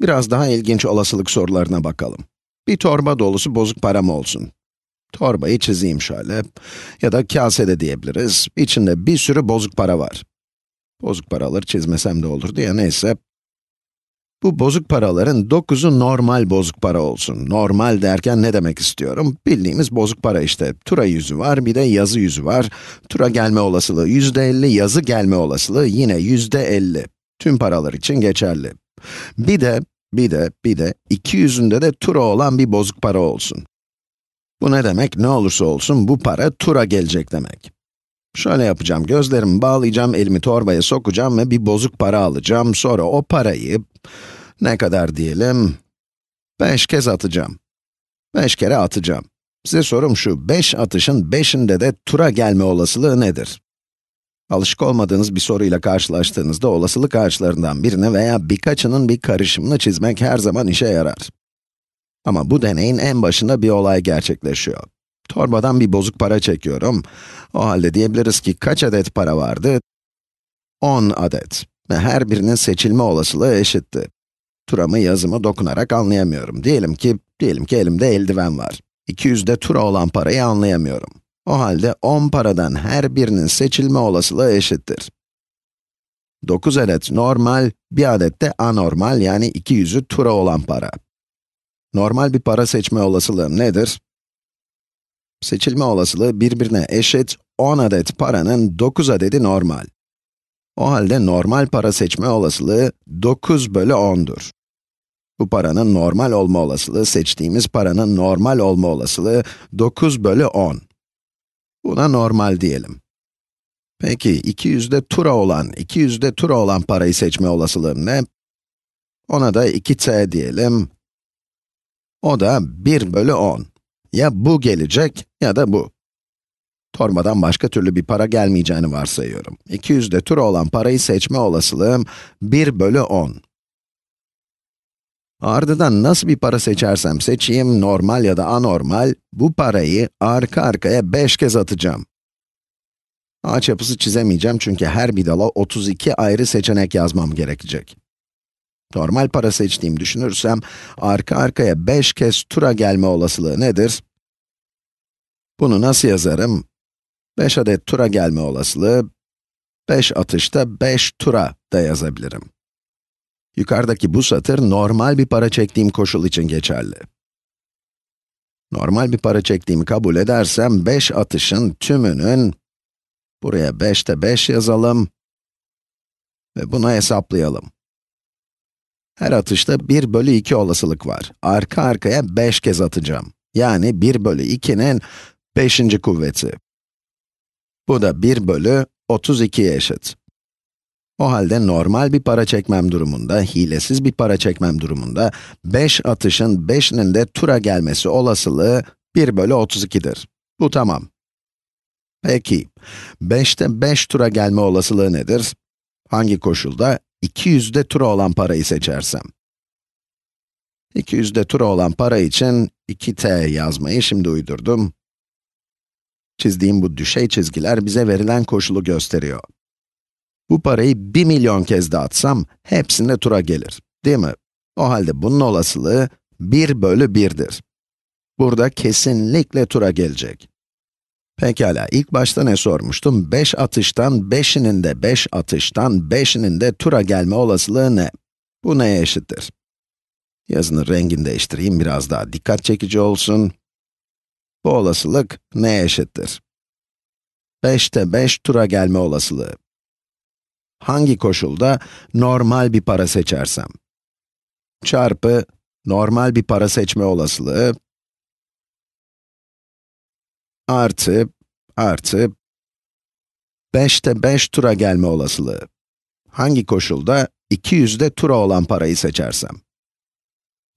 Biraz daha ilginç olasılık sorularına bakalım. Bir torba dolusu bozuk param olsun. Torbayı çizeyim şöyle. Ya da kase de diyebiliriz. İçinde bir sürü bozuk para var. Bozuk paraları çizmesem de olur diye neyse. Bu bozuk paraların 9'u normal bozuk para olsun. Normal derken ne demek istiyorum? Bildiğimiz bozuk para işte. Tura yüzü var, bir de yazı yüzü var. Tura gelme olasılığı %50, yazı gelme olasılığı yine %50. Tüm paralar için geçerli. Bir de, bir de, bir de iki yüzünde de tura olan bir bozuk para olsun. Bu ne demek? Ne olursa olsun bu para tura gelecek demek. Şöyle yapacağım, gözlerimi bağlayacağım, elimi torbaya sokacağım ve bir bozuk para alacağım. Sonra o parayı, ne kadar diyelim, beş kez atacağım. Beş kere atacağım. Size sorum şu, beş atışın beşinde de tura gelme olasılığı nedir? Alışık olmadığınız bir soruyla karşılaştığınızda olasılık ağaçlarından birine veya birkaçının bir karışımını çizmek her zaman işe yarar. Ama bu deneyin en başında bir olay gerçekleşiyor. Torbadan bir bozuk para çekiyorum. O halde diyebiliriz ki kaç adet para vardı? 10 adet. Ve her birinin seçilme olasılığı eşitti. Turamı yazımı dokunarak anlayamıyorum. Diyelim ki, diyelim ki elimde eldiven var. 200'de tura olan parayı anlayamıyorum. O halde 10 paradan her birinin seçilme olasılığı eşittir. 9 adet normal, 1 adet de anormal yani iki yüzü tura olan para. Normal bir para seçme olasılığı nedir? Seçilme olasılığı birbirine eşit 10 adet paranın 9 adedi normal. O halde normal para seçme olasılığı 9 bölü 10'dur. Bu paranın normal olma olasılığı, seçtiğimiz paranın normal olma olasılığı 9 bölü 10. Buna normal diyelim. Peki 200'de tura olan, 200'de tura olan parayı seçme olasılığım ne? Ona da 2t diyelim. O da 1 bölü 10. Ya bu gelecek ya da bu. Tormadan başka türlü bir para gelmeyeceğini varsayıyorum. 200'de tura olan parayı seçme olasılığım 1 bölü 10. Ardından nasıl bir para seçersem seçeyim, normal ya da anormal, bu parayı arka arkaya 5 kez atacağım. Ağaç yapısı çizemeyeceğim çünkü her bir dala 32 ayrı seçenek yazmam gerekecek. Normal para seçtiğimi düşünürsem, arka arkaya 5 kez tura gelme olasılığı nedir? Bunu nasıl yazarım? 5 adet tura gelme olasılığı, 5 atışta 5 tura da yazabilirim. Yukarıdaki bu satır normal bir para çektiğim koşul için geçerli. Normal bir para çektiğimi kabul edersem 5 atışın tümünün buraya 5'te 5 yazalım ve buna hesaplayalım. Her atışta 1 bölü 2 olasılık var. Arka arkaya 5 kez atacağım. Yani 1 bölü 2'nin 5. kuvveti. Bu da 1 bölü 32'ye eşit. O halde normal bir para çekmem durumunda, hilesiz bir para çekmem durumunda, 5 atışın 5'inin de tura gelmesi olasılığı 1 bölü 32'dir. Bu tamam. Peki, 5'te 5 tura gelme olasılığı nedir? Hangi koşulda? 200'de tura olan parayı seçersem. 200'de tura olan para için 2t yazmayı şimdi uydurdum. Çizdiğim bu düşey çizgiler bize verilen koşulu gösteriyor. Bu parayı 1 milyon kez dağıtsam, hepsinde tura gelir, değil mi? O halde bunun olasılığı 1 bölü 1'dir. Burada kesinlikle tura gelecek. Pekala, ilk başta ne sormuştum? 5 atıştan 5'inin de 5 beş atıştan 5'inin de tura gelme olasılığı ne? Bu neye eşittir? Yazının rengini değiştireyim, biraz daha dikkat çekici olsun. Bu olasılık neye eşittir? 5'te 5 beş tura gelme olasılığı. Hangi koşulda normal bir para seçersem? Çarpı normal bir para seçme olasılığı artı artı 5'te 5 tura gelme olasılığı. Hangi koşulda 200'de tura olan parayı seçersem?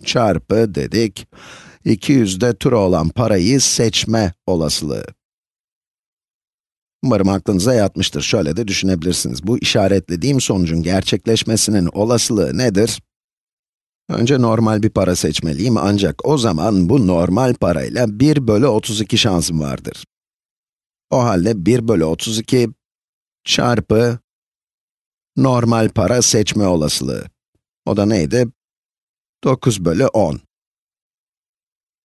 Çarpı dedik, 200'de tura olan parayı seçme olasılığı. Umarım aklınıza yatmıştır. Şöyle de düşünebilirsiniz. Bu işaretlediğim sonucun gerçekleşmesinin olasılığı nedir? Önce normal bir para seçmeliyim ancak o zaman bu normal parayla 1 bölü 32 şansım vardır. O halde 1 bölü 32 çarpı normal para seçme olasılığı. O da neydi? 9 bölü 10.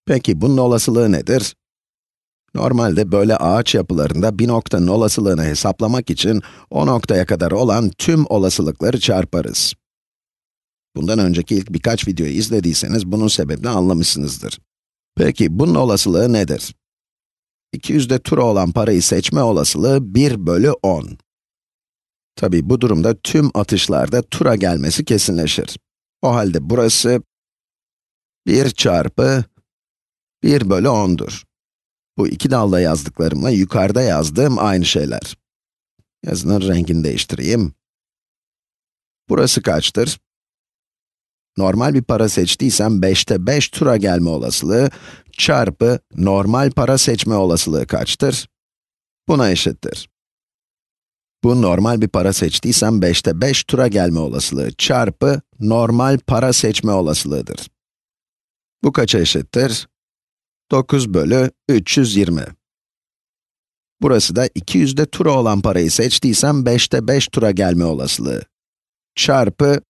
Peki bunun olasılığı nedir? Normalde böyle ağaç yapılarında bir noktanın olasılığını hesaplamak için o noktaya kadar olan tüm olasılıkları çarparız. Bundan önceki ilk birkaç videoyu izlediyseniz bunun sebebini anlamışsınızdır. Peki bunun olasılığı nedir? 200'de tura olan parayı seçme olasılığı 1 bölü 10. Tabi bu durumda tüm atışlarda tura gelmesi kesinleşir. O halde burası 1 çarpı 1 bölü 10'dur. Bu iki dalda yazdıklarımla yukarıda yazdığım aynı şeyler. Yazının rengini değiştireyim. Burası kaçtır? Normal bir para seçtiysem 5'te 5 tura gelme olasılığı çarpı normal para seçme olasılığı kaçtır? Buna eşittir. Bu normal bir para seçtiysem 5'te 5 tura gelme olasılığı çarpı normal para seçme olasılığıdır. Bu kaça eşittir? 9 bölü 320. Burası da 200'de tura olan parayı seçtiysem 5'te 5 tura gelme olasılığı. Çarpı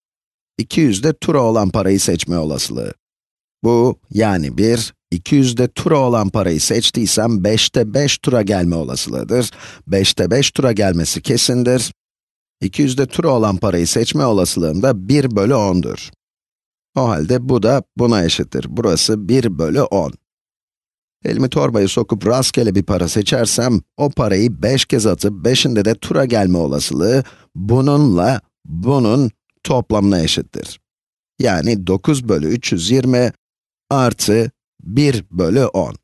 200'de tura olan parayı seçme olasılığı. Bu, yani 1, 200'de tura olan parayı seçtiysem 5'te 5 tura gelme olasılığıdır. 5'te 5 tura gelmesi kesindir. 200'de tura olan parayı seçme olasılığım da 1 bölü 10'dur. O halde bu da buna eşittir. Burası 1 bölü 10. Elimi torbaya sokup rastgele bir para seçersem, o parayı 5 kez atıp 5'inde de tura gelme olasılığı, bununla bunun toplamına eşittir. Yani 9 bölü 320 artı 1 bölü 10.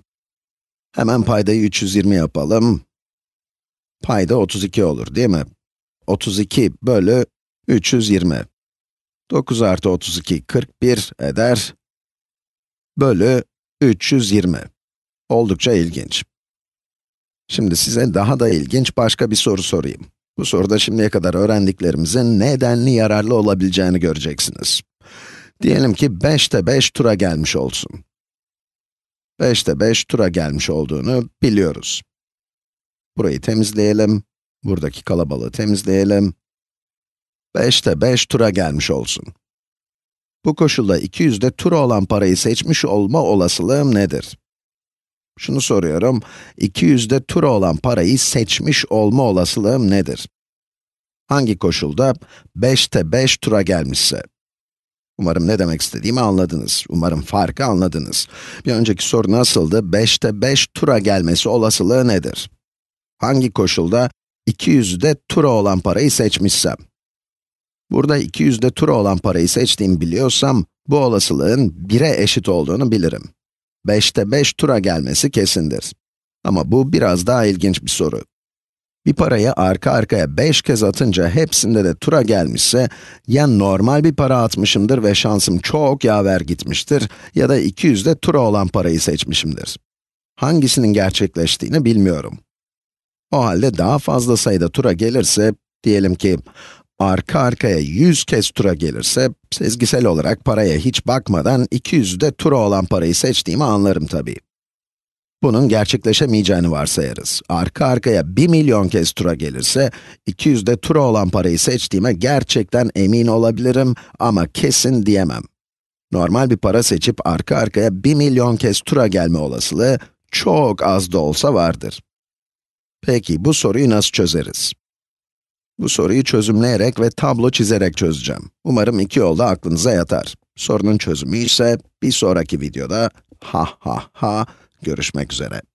Hemen paydayı 320 yapalım. Payda 32 olur değil mi? 32 bölü 320. 9 artı 32, 41 eder. Bölü 320. Oldukça ilginç. Şimdi size daha da ilginç başka bir soru sorayım. Bu soruda şimdiye kadar öğrendiklerimizin nedenli yararlı olabileceğini göreceksiniz. Diyelim ki 5'te 5 tura gelmiş olsun. 5'te 5 tura gelmiş olduğunu biliyoruz. Burayı temizleyelim. Buradaki kalabalığı temizleyelim. 5'te 5 tura gelmiş olsun. Bu koşulda 200'de tura olan parayı seçmiş olma olasılığım nedir? Şunu soruyorum, 200'de tura olan parayı seçmiş olma olasılığım nedir? Hangi koşulda 5'te 5 tura gelmişse? Umarım ne demek istediğimi anladınız. Umarım farkı anladınız. Bir önceki soru nasıldı? 5'te 5 tura gelmesi olasılığı nedir? Hangi koşulda 200'de tura olan parayı seçmişsem? Burada 200'de tura olan parayı seçtiğimi biliyorsam, bu olasılığın 1'e eşit olduğunu bilirim. 5'te 5 tura gelmesi kesindir. Ama bu biraz daha ilginç bir soru. Bir parayı arka arkaya 5 kez atınca hepsinde de tura gelmişse, ya normal bir para atmışımdır ve şansım çok yaver gitmiştir, ya da 200'de tura olan parayı seçmişimdir. Hangisinin gerçekleştiğini bilmiyorum. O halde daha fazla sayıda tura gelirse, diyelim ki arka arkaya 100 kez tura gelirse, sezgisel olarak paraya hiç bakmadan 200'de tura olan parayı seçtiğimi anlarım tabii. Bunun gerçekleşemeyeceğini varsayarız. Arka arkaya 1 milyon kez tura gelirse, 200'de tura olan parayı seçtiğime gerçekten emin olabilirim ama kesin diyemem. Normal bir para seçip arka arkaya 1 milyon kez tura gelme olasılığı çok az da olsa vardır. Peki bu soruyu nasıl çözeriz? Bu soruyu çözümleyerek ve tablo çizerek çözeceğim. Umarım iki yolda aklınıza yatar. Sorunun çözümü ise bir sonraki videoda ha ha ha görüşmek üzere.